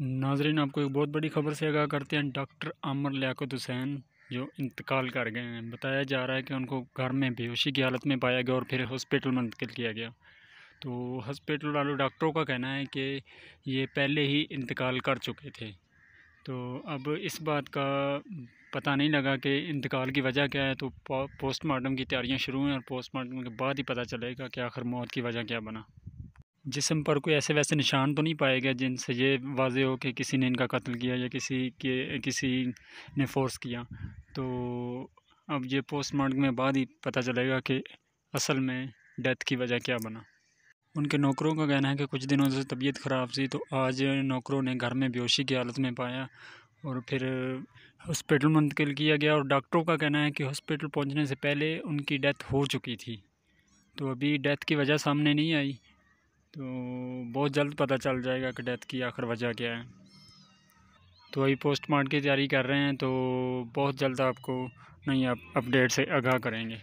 नाजरीन आपको एक बहुत बड़ी खबर से आगाह करते हैं डॉक्टर आमर लियात हुसैन जो इंतकाल कर गए हैं बताया जा रहा है कि उनको घर में बेहोशी की हालत में पाया गया और फिर हॉस्पिटल मुंतकिल किया गया तो हॉस्पिटल वालों डॉक्टरों का कहना है कि ये पहले ही इंतकाल कर चुके थे तो अब इस बात का पता नहीं लगा कि इंतकाल की वजह क्या है तो पोस्टमार्टम की तैयारियां शुरू हैं और पोस्टमार्टम के बाद ही पता चलेगा कि आखिर मौत की वजह क्या बना जिसम पर कोई ऐसे वैसे निशान तो नहीं पाए गए जिनसे ये वाजे हो कि किसी ने इनका कत्ल किया या किसी के किसी ने फोर्स किया तो अब ये पोस्टमार्टम में बाद ही पता चलेगा कि असल में डेथ की वजह क्या बना उनके नौकरों का कहना है कि कुछ दिनों से तबीयत ख़राब थी तो आज नौकरों ने घर में बेहोशी की हालत में पाया और फिर हॉस्पिटल मुंतकिल किया गया और डॉक्टरों का कहना है कि हॉस्पिटल पहुंचने से पहले उनकी डेथ हो चुकी थी तो अभी डेथ की वजह सामने नहीं आई तो बहुत जल्द पता चल जाएगा कि डेथ की आखिर वजह क्या है तो अभी पोस्टमार्टम की तैयारी कर रहे हैं तो बहुत जल्द आपको नई अपडेट से आगाह करेंगे